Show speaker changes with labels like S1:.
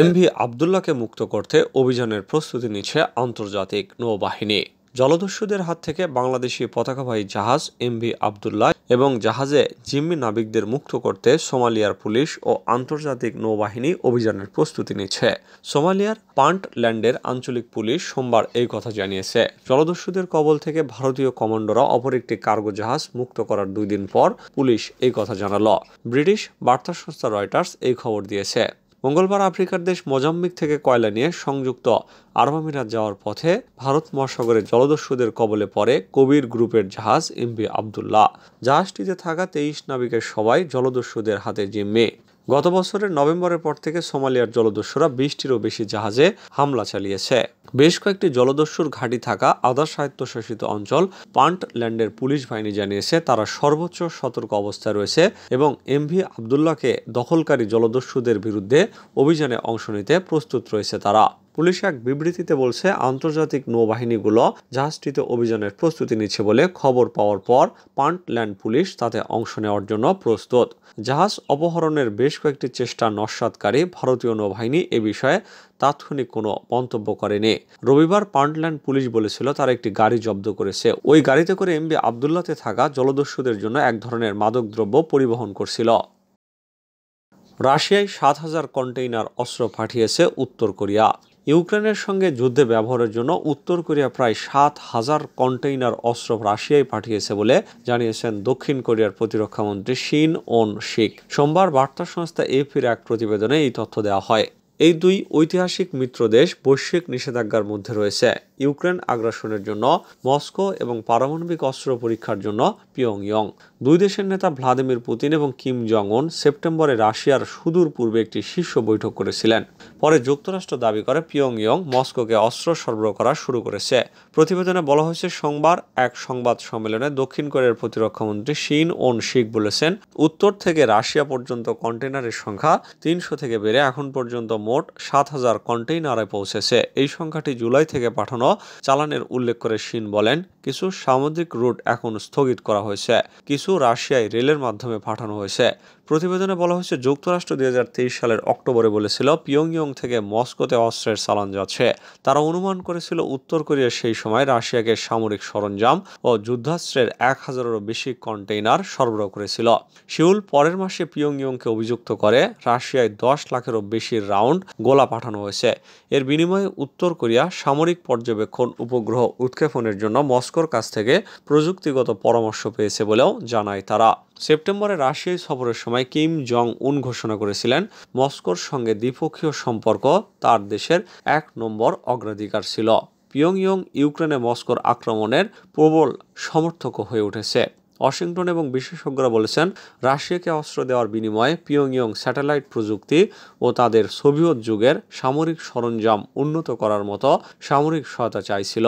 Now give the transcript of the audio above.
S1: MV আবদুল্লাহকে মুক্ত করতে অভিযানের প্রস্তুতি নিচ্ছে আন্তর্জাতিক নৌবাহিনী জলদস্যুদের হাত থেকে বাংলাদেশি পতাকাবাহী জাহাজ এমভি আবদুল্লাহ এবং জাহাজে জিম্মি নাবিকদের মুক্ত করতে সোমালিয়ার পুলিশ ও আন্তর্জাতিক নৌবাহিনী অভিযানের প্রস্তুতি নিচ্ছে সোমালিয়ার পান্ট ল্যান্ডের আঞ্চলিক পুলিশ সোমবার এই কথা জানিয়েছে জলদস্যুদের কবল থেকে ভারতীয় কমান্ডোরা অপর একটি কার্গো জাহাজ মুক্ত করার দুই দিন পর পুলিশ এই কথা জানাল ব্রিটিশ বার্তা সংস্থা রয়টার্স এই খবর দিয়েছে মঙ্গলবার আফ্রিকার দেশ মোজাম্বিক থেকে কয়লা নিয়ে সংযুক্ত আরব আমিরাত যাওয়ার পথে ভারত মহাসাগরে জলদস্যুদের কবলে পড়ে কবির গ্রুপের জাহাজ এমবি আবদুল্লাহ জাহাজটিতে থাকা তেইশ নাবিকের সবাই জলদস্যুদের হাতে জিম্মি গত বছরের নভেম্বরের পর থেকে সোমালিয়ার জলদস্যুরা বিশটিরও বেশি জাহাজে হামলা চালিয়েছে বেশ কয়েকটি জলদস্যুর ঘাঁটি থাকা আধা স্বায়ত্তশাসিত অঞ্চল পান্টল্যান্ডের পুলিশ বাহিনী জানিয়েছে তারা সর্বোচ্চ সতর্ক অবস্থায় রয়েছে এবং এমভি আবদুল্লাহকে দখলকারী জলদস্যুদের বিরুদ্ধে অভিযানে অংশ নিতে প্রস্তুত রয়েছে তারা পুলিশ এক বিবৃতিতে বলছে আন্তর্জাতিক নৌবাহিনীগুলো জাহাজটিতে অভিযানের প্রস্তুতি নিচ্ছে বলে খবর পাওয়ার পর পান্টল্যান্ড পুলিশ তাতে অংশ নেওয়ার জন্য প্রস্তুত জাহাজ অপহরণের বেশ কয়েকটি চেষ্টা নস্বাতকারী ভারতীয় নৌবাহিনী এ বিষয়ে তাৎক্ষণিক কোনো মন্তব্য করেনি রবিবার পান্টল্যান্ড পুলিশ বলেছিল তারা একটি গাড়ি জব্দ করেছে ওই গাড়িতে করে এমবি আবদুল্লাতে থাকা জলদস্যুদের জন্য এক ধরনের মাদকদ্রব্য পরিবহন করছিল রাশিয়ায় সাত হাজার কন্টেইনার অস্ত্র পাঠিয়েছে উত্তর কোরিয়া ইউক্রেনের সঙ্গে যুদ্ধে ব্যবহারের জন্য উত্তর কোরিয়া প্রায় সাত হাজার কন্টেইনার অস্ত্র রাশিয়ায় পাঠিয়েছে বলে জানিয়েছেন দক্ষিণ কোরিয়ার প্রতিরক্ষামন্ত্রী শিন ওন শিক সোমবার বার্তা সংস্থা এপির এক প্রতিবেদনে এই তথ্য দেওয়া হয় এই দুই ঐতিহাসিক মিত্র দেশ বৈশ্বিক নিষেধাজ্ঞার মধ্যে রয়েছে ইউক্রেন আগ্রাসনের জন্য মস্কো এবং পারমাণবিক অস্ত্র পরীক্ষার জন্য পিয়ংইয়ং দুই দেশের নেতা ভ্লাদিমির পুতিন এবং কিম জং উন সেপ্টেম্বরে রাশিয়ার সুদূর পূর্বে একটি শীর্ষ বৈঠক করেছিলেন পরে যুক্তরাষ্ট্র দাবি করে পিয়ংইয়ং মস্কোকে অস্ত্র সরবরাহ করা শুরু করেছে প্রতিবেদনে বলা হয়েছে সোমবার এক সংবাদ সম্মেলনে দক্ষিণ কোরিয়ার প্রতিরক্ষামন্ত্রী শিন ওন শিক বলেছেন উত্তর থেকে রাশিয়া পর্যন্ত কন্টেনারের সংখ্যা তিনশো থেকে বেড়ে এখন পর্যন্ত মোট মোট সাত হাজার কন্টেইনারে পৌঁছেছে এই সংখ্যাটি জুলাই থেকে পাঠানো চালানের উল্লেখ করে সিন বলেন কিছু সামুদ্রিক রুট এখন স্থগিত করা হয়েছে কিছু রাশিয়ায় রেলের মাধ্যমে পাঠানো হয়েছে প্রতিবেদনে বলা হয়েছে যুক্তরাষ্ট্র দুই সালের অক্টোবরে বলেছিল পিয়ংইয়ং থেকে মস্কোতে অস্ত্রের চালান যাচ্ছে তারা অনুমান করেছিল উত্তর কোরিয়া সেই সময় রাশিয়াকে সামরিক সরঞ্জাম ও যুদ্ধাস্ত্রের এক হাজারেরও বেশি কন্টেইনার সরবরাহ করেছিল সিউল পরের মাসে পিয়ংইয়ংকে অভিযুক্ত করে রাশিয়ায় দশ লাখেরও বেশি রাউন্ড গোলা পাঠানো হয়েছে এর বিনিময়ে উত্তর কোরিয়া সামরিক পর্যবেক্ষণ উপগ্রহ উৎক্ষেপণের জন্য মস্কোর কাছ থেকে প্রযুক্তিগত পরামর্শ পেয়েছে বলেও জানায় তারা সেপ্টেম্বরে রাশিয়ায় সফরের সময় কিম জং উন ঘোষণা করেছিলেন মস্কোর সঙ্গে দ্বিপক্ষীয় সম্পর্ক তার দেশের এক নম্বর অগ্রাধিকার ছিল পিয়ংইয়ং ইউক্রেনে মস্কোর আক্রমণের প্রবল সমর্থক হয়ে উঠেছে ওয়াশিংটন এবং বিশেষজ্ঞরা বলেছেন রাশিয়াকে অস্ত্র দেওয়ার বিনিময়ে পিয়ংইয়ং স্যাটেলাইট প্রযুক্তি ও তাদের সোভিয়ত যুগের সামরিক সরঞ্জাম উন্নত করার মতো সামরিক সহায়তা চাইছিল